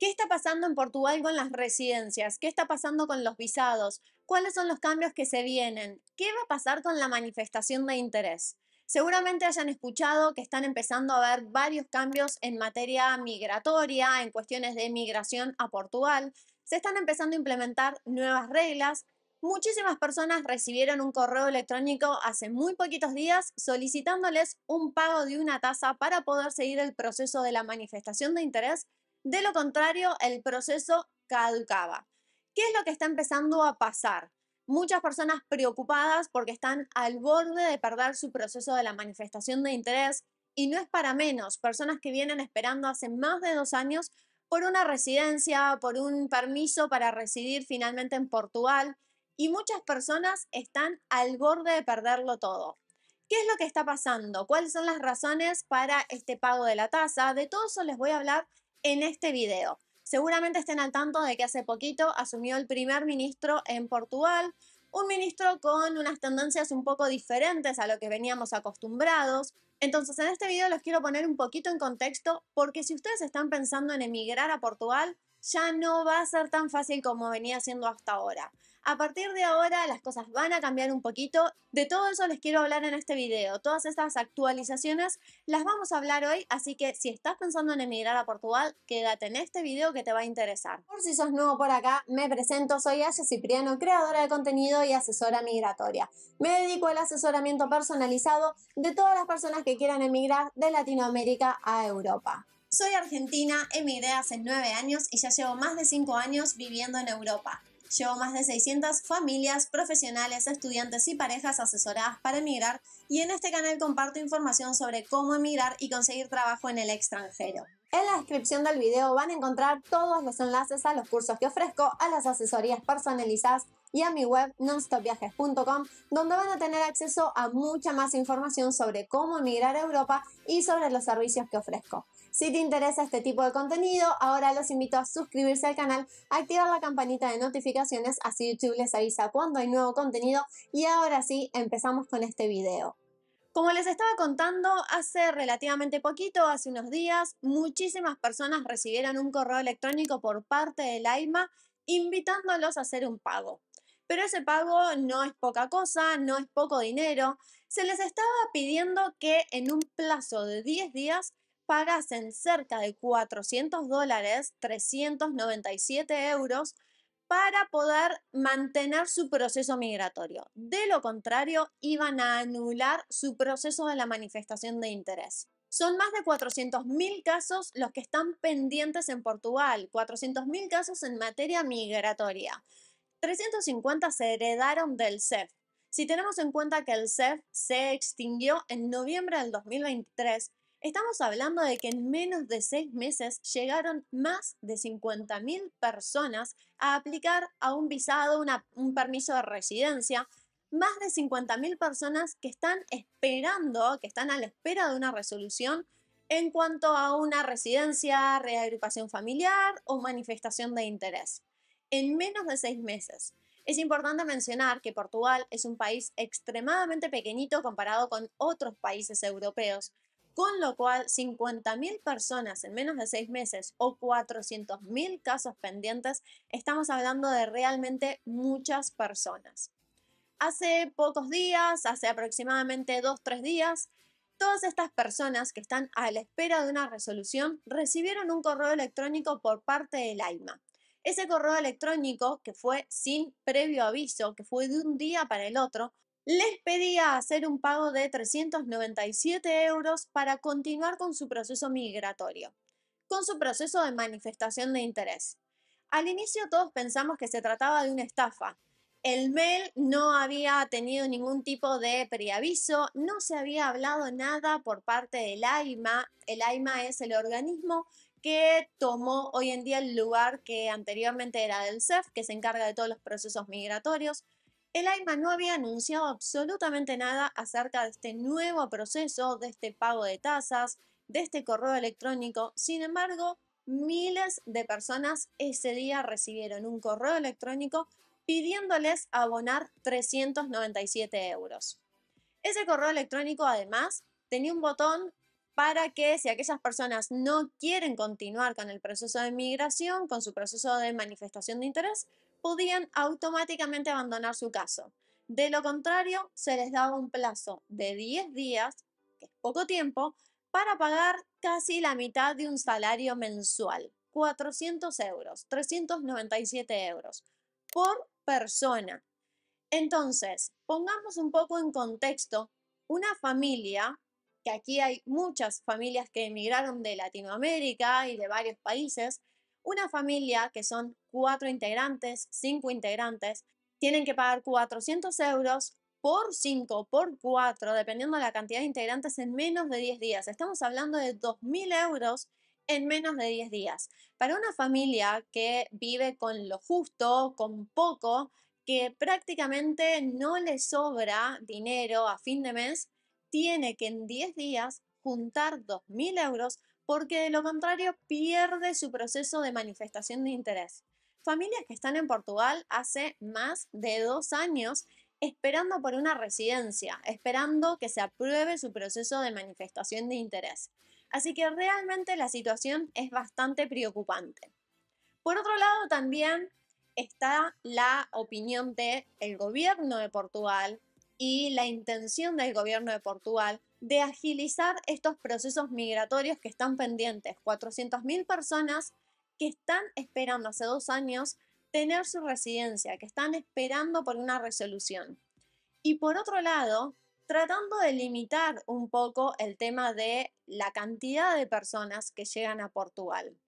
¿Qué está pasando en Portugal con las residencias? ¿Qué está pasando con los visados? ¿Cuáles son los cambios que se vienen? ¿Qué va a pasar con la manifestación de interés? Seguramente hayan escuchado que están empezando a haber varios cambios en materia migratoria, en cuestiones de migración a Portugal. Se están empezando a implementar nuevas reglas. Muchísimas personas recibieron un correo electrónico hace muy poquitos días solicitándoles un pago de una tasa para poder seguir el proceso de la manifestación de interés de lo contrario, el proceso caducaba. ¿Qué es lo que está empezando a pasar? Muchas personas preocupadas porque están al borde de perder su proceso de la manifestación de interés y no es para menos. Personas que vienen esperando hace más de dos años por una residencia, por un permiso para residir finalmente en Portugal y muchas personas están al borde de perderlo todo. ¿Qué es lo que está pasando? ¿Cuáles son las razones para este pago de la tasa? De todo eso les voy a hablar en este video. Seguramente estén al tanto de que hace poquito asumió el primer ministro en Portugal, un ministro con unas tendencias un poco diferentes a lo que veníamos acostumbrados. Entonces en este video los quiero poner un poquito en contexto porque si ustedes están pensando en emigrar a Portugal, ya no va a ser tan fácil como venía siendo hasta ahora a partir de ahora las cosas van a cambiar un poquito. De todo eso les quiero hablar en este video. Todas estas actualizaciones las vamos a hablar hoy, así que si estás pensando en emigrar a Portugal, quédate en este video que te va a interesar. Por si sos nuevo por acá, me presento, soy Aya Cipriano, creadora de contenido y asesora migratoria. Me dedico al asesoramiento personalizado de todas las personas que quieran emigrar de Latinoamérica a Europa. Soy argentina, emigré hace nueve años y ya llevo más de cinco años viviendo en Europa yo más de 600 familias, profesionales, estudiantes y parejas asesoradas para emigrar y en este canal comparto información sobre cómo emigrar y conseguir trabajo en el extranjero. En la descripción del video van a encontrar todos los enlaces a los cursos que ofrezco, a las asesorías personalizadas y a mi web nonstopviajes.com, donde van a tener acceso a mucha más información sobre cómo emigrar a Europa y sobre los servicios que ofrezco. Si te interesa este tipo de contenido, ahora los invito a suscribirse al canal, activar la campanita de notificaciones, así YouTube les avisa cuando hay nuevo contenido. Y ahora sí, empezamos con este video. Como les estaba contando, hace relativamente poquito, hace unos días, muchísimas personas recibieron un correo electrónico por parte del AIMA invitándolos a hacer un pago. Pero ese pago no es poca cosa, no es poco dinero. Se les estaba pidiendo que en un plazo de 10 días pagasen cerca de 400 dólares, 397 euros, para poder mantener su proceso migratorio. De lo contrario, iban a anular su proceso de la manifestación de interés. Son más de 400.000 casos los que están pendientes en Portugal, 400.000 casos en materia migratoria. 350 se heredaron del CEF. Si tenemos en cuenta que el CEF se extinguió en noviembre del 2023, Estamos hablando de que en menos de seis meses llegaron más de 50.000 personas a aplicar a un visado, un permiso de residencia, más de 50.000 personas que están esperando, que están a la espera de una resolución en cuanto a una residencia, reagrupación familiar o manifestación de interés. En menos de seis meses. Es importante mencionar que Portugal es un país extremadamente pequeñito comparado con otros países europeos, con lo cual 50.000 personas en menos de seis meses o 400.000 casos pendientes, estamos hablando de realmente muchas personas. Hace pocos días, hace aproximadamente 2-3 días, todas estas personas que están a la espera de una resolución recibieron un correo electrónico por parte del AIMA. Ese correo electrónico, que fue sin previo aviso, que fue de un día para el otro, les pedía hacer un pago de 397 euros para continuar con su proceso migratorio, con su proceso de manifestación de interés. Al inicio todos pensamos que se trataba de una estafa. El mail no había tenido ningún tipo de preaviso, no se había hablado nada por parte del AIMA. El AIMA es el organismo que tomó hoy en día el lugar que anteriormente era del CEF, que se encarga de todos los procesos migratorios. El AIMA no había anunciado absolutamente nada acerca de este nuevo proceso, de este pago de tasas, de este correo electrónico. Sin embargo, miles de personas ese día recibieron un correo electrónico pidiéndoles abonar 397 euros. Ese correo electrónico además tenía un botón para que si aquellas personas no quieren continuar con el proceso de migración, con su proceso de manifestación de interés, podían automáticamente abandonar su caso. De lo contrario, se les daba un plazo de 10 días, que es poco tiempo, para pagar casi la mitad de un salario mensual, 400 euros, 397 euros, por persona. Entonces, pongamos un poco en contexto, una familia, que aquí hay muchas familias que emigraron de Latinoamérica y de varios países, una familia que son cuatro integrantes, cinco integrantes, tienen que pagar 400 euros por cinco, por cuatro, dependiendo de la cantidad de integrantes, en menos de 10 días. Estamos hablando de 2.000 euros en menos de 10 días. Para una familia que vive con lo justo, con poco, que prácticamente no le sobra dinero a fin de mes, tiene que en 10 días juntar 2.000 euros porque de lo contrario pierde su proceso de manifestación de interés. Familias que están en Portugal hace más de dos años esperando por una residencia, esperando que se apruebe su proceso de manifestación de interés. Así que realmente la situación es bastante preocupante. Por otro lado, también está la opinión del el gobierno de Portugal y la intención del gobierno de Portugal de agilizar estos procesos migratorios que están pendientes. 400.000 personas que están esperando hace dos años tener su residencia, que están esperando por una resolución. Y por otro lado, tratando de limitar un poco el tema de la cantidad de personas que llegan a Portugal.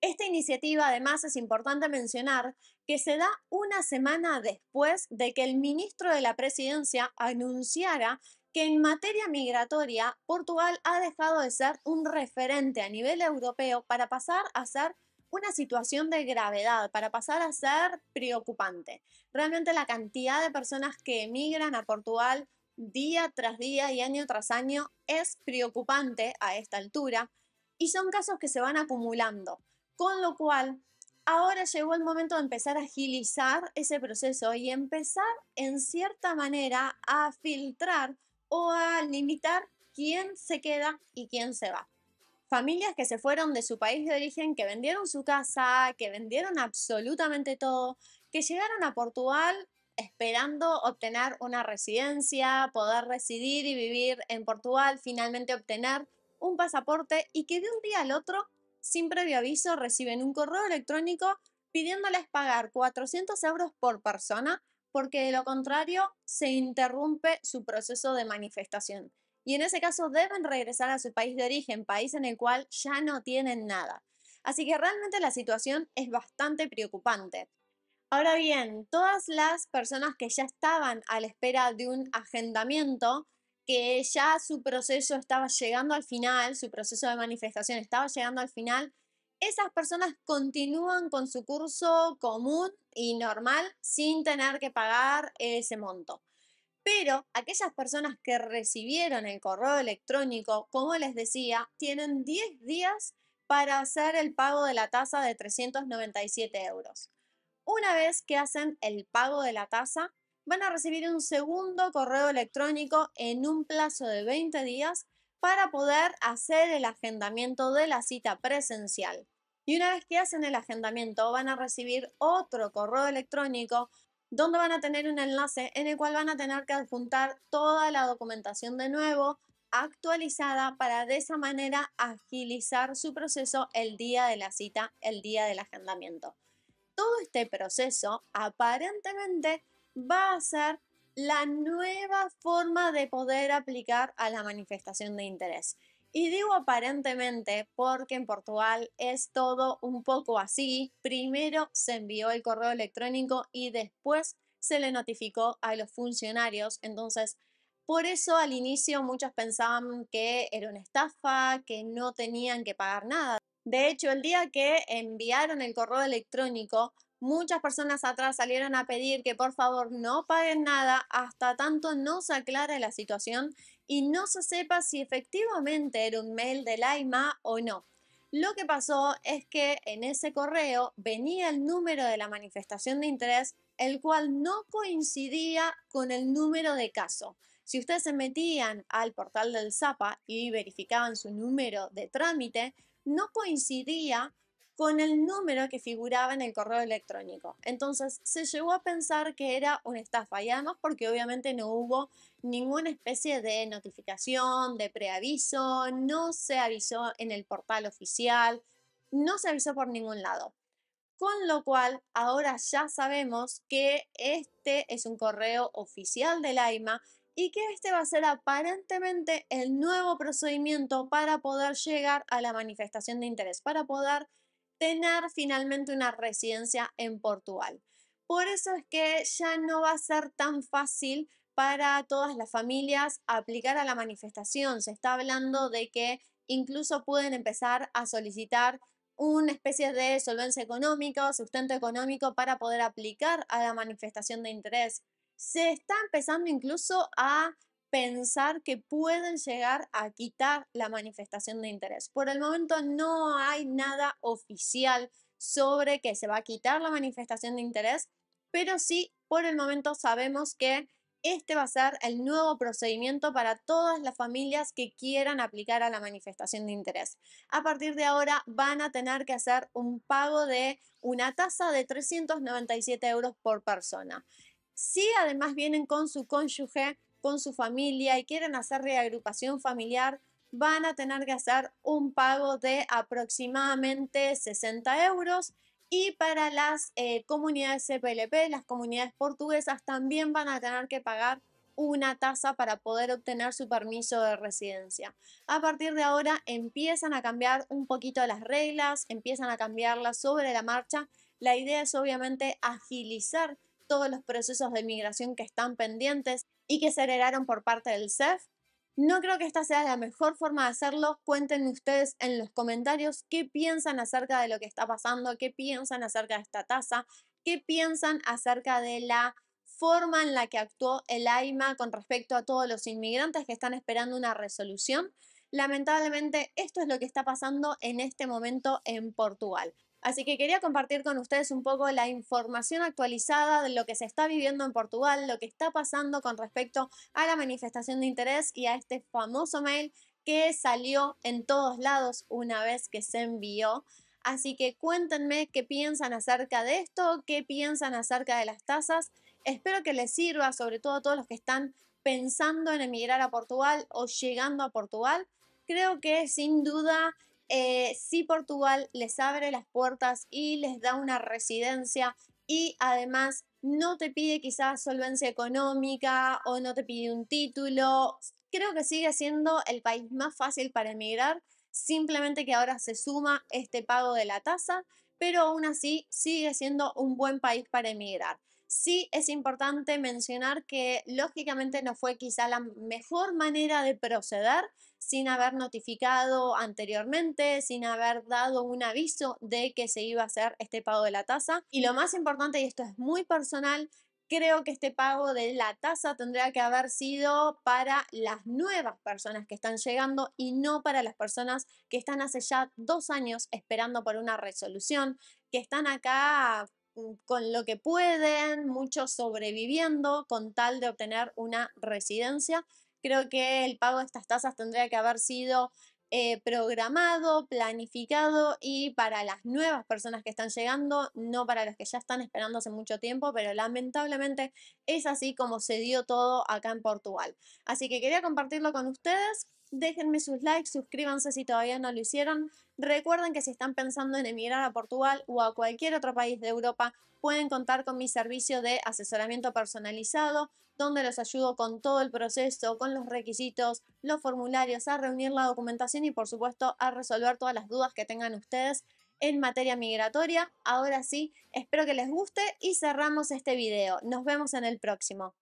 Esta iniciativa además es importante mencionar que se da una semana después de que el ministro de la Presidencia anunciara que en materia migratoria Portugal ha dejado de ser un referente a nivel europeo para pasar a ser una situación de gravedad, para pasar a ser preocupante. Realmente la cantidad de personas que emigran a Portugal día tras día y año tras año es preocupante a esta altura y son casos que se van acumulando, con lo cual ahora llegó el momento de empezar a agilizar ese proceso y empezar en cierta manera a filtrar o a limitar quién se queda y quién se va. Familias que se fueron de su país de origen, que vendieron su casa, que vendieron absolutamente todo, que llegaron a Portugal esperando obtener una residencia, poder residir y vivir en Portugal, finalmente obtener un pasaporte y que de un día al otro, sin previo aviso, reciben un correo electrónico pidiéndoles pagar 400 euros por persona porque de lo contrario se interrumpe su proceso de manifestación. Y en ese caso deben regresar a su país de origen, país en el cual ya no tienen nada. Así que realmente la situación es bastante preocupante. Ahora bien, todas las personas que ya estaban a la espera de un agendamiento, que ya su proceso estaba llegando al final, su proceso de manifestación estaba llegando al final, esas personas continúan con su curso común y normal sin tener que pagar ese monto. Pero aquellas personas que recibieron el correo electrónico, como les decía, tienen 10 días para hacer el pago de la tasa de 397 euros. Una vez que hacen el pago de la tasa, van a recibir un segundo correo electrónico en un plazo de 20 días para poder hacer el agendamiento de la cita presencial. Y una vez que hacen el agendamiento, van a recibir otro correo electrónico donde van a tener un enlace en el cual van a tener que adjuntar toda la documentación de nuevo, actualizada, para de esa manera agilizar su proceso el día de la cita, el día del agendamiento. Todo este proceso aparentemente va a ser la nueva forma de poder aplicar a la manifestación de interés. Y digo aparentemente porque en Portugal es todo un poco así. Primero se envió el correo electrónico y después se le notificó a los funcionarios. Entonces, por eso al inicio muchos pensaban que era una estafa, que no tenían que pagar nada. De hecho, el día que enviaron el correo electrónico, muchas personas atrás salieron a pedir que por favor no paguen nada hasta tanto no se aclare la situación y no se sepa si efectivamente era un mail de Laima o no. Lo que pasó es que en ese correo venía el número de la manifestación de interés, el cual no coincidía con el número de caso. Si ustedes se metían al portal del zapa y verificaban su número de trámite, no coincidía con el número que figuraba en el correo electrónico. Entonces se llegó a pensar que era una estafa y además porque obviamente no hubo ninguna especie de notificación, de preaviso, no se avisó en el portal oficial, no se avisó por ningún lado. Con lo cual, ahora ya sabemos que este es un correo oficial del AIMA y que este va a ser aparentemente el nuevo procedimiento para poder llegar a la manifestación de interés, para poder tener finalmente una residencia en Portugal. Por eso es que ya no va a ser tan fácil para todas las familias aplicar a la manifestación. Se está hablando de que incluso pueden empezar a solicitar una especie de solvencia económica o sustento económico para poder aplicar a la manifestación de interés. Se está empezando incluso a pensar que pueden llegar a quitar la manifestación de interés. Por el momento no hay nada oficial sobre que se va a quitar la manifestación de interés, pero sí, por el momento sabemos que este va a ser el nuevo procedimiento para todas las familias que quieran aplicar a la manifestación de interés. A partir de ahora van a tener que hacer un pago de una tasa de 397 euros por persona. Si además vienen con su cónyuge, con su familia y quieren hacer reagrupación familiar, van a tener que hacer un pago de aproximadamente 60 euros y para las eh, comunidades CPLP, las comunidades portuguesas, también van a tener que pagar una tasa para poder obtener su permiso de residencia. A partir de ahora empiezan a cambiar un poquito las reglas, empiezan a cambiarlas sobre la marcha. La idea es obviamente agilizar todos los procesos de migración que están pendientes y que se generaron por parte del CEF. No creo que esta sea la mejor forma de hacerlo. Cuéntenme ustedes en los comentarios qué piensan acerca de lo que está pasando, qué piensan acerca de esta tasa, qué piensan acerca de la forma en la que actuó el AIMA con respecto a todos los inmigrantes que están esperando una resolución. Lamentablemente, esto es lo que está pasando en este momento en Portugal. Así que quería compartir con ustedes un poco la información actualizada de lo que se está viviendo en Portugal, lo que está pasando con respecto a la manifestación de interés y a este famoso mail que salió en todos lados una vez que se envió. Así que cuéntenme qué piensan acerca de esto, qué piensan acerca de las tasas. Espero que les sirva, sobre todo a todos los que están pensando en emigrar a Portugal o llegando a Portugal. Creo que sin duda eh, si Portugal les abre las puertas y les da una residencia y además no te pide quizás solvencia económica o no te pide un título. Creo que sigue siendo el país más fácil para emigrar, simplemente que ahora se suma este pago de la tasa, pero aún así sigue siendo un buen país para emigrar. Sí es importante mencionar que lógicamente no fue quizá la mejor manera de proceder sin haber notificado anteriormente, sin haber dado un aviso de que se iba a hacer este pago de la tasa. Y lo más importante, y esto es muy personal, creo que este pago de la tasa tendría que haber sido para las nuevas personas que están llegando y no para las personas que están hace ya dos años esperando por una resolución, que están acá Mm, con lo que pueden, muchos sobreviviendo con tal de obtener una residencia. Creo que el pago de estas tasas tendría que haber sido eh, programado, planificado y para las nuevas personas que están llegando, no para los que ya están esperando hace mucho tiempo, pero lamentablemente es así como se dio todo acá en Portugal. Así que quería compartirlo con ustedes. Déjenme sus likes, suscríbanse si todavía no lo hicieron. Recuerden que si están pensando en emigrar a Portugal o a cualquier otro país de Europa, pueden contar con mi servicio de asesoramiento personalizado, donde los ayudo con todo el proceso, con los requisitos, los formularios, a reunir la documentación y por supuesto a resolver todas las dudas que tengan ustedes en materia migratoria. Ahora sí, espero que les guste y cerramos este video. Nos vemos en el próximo.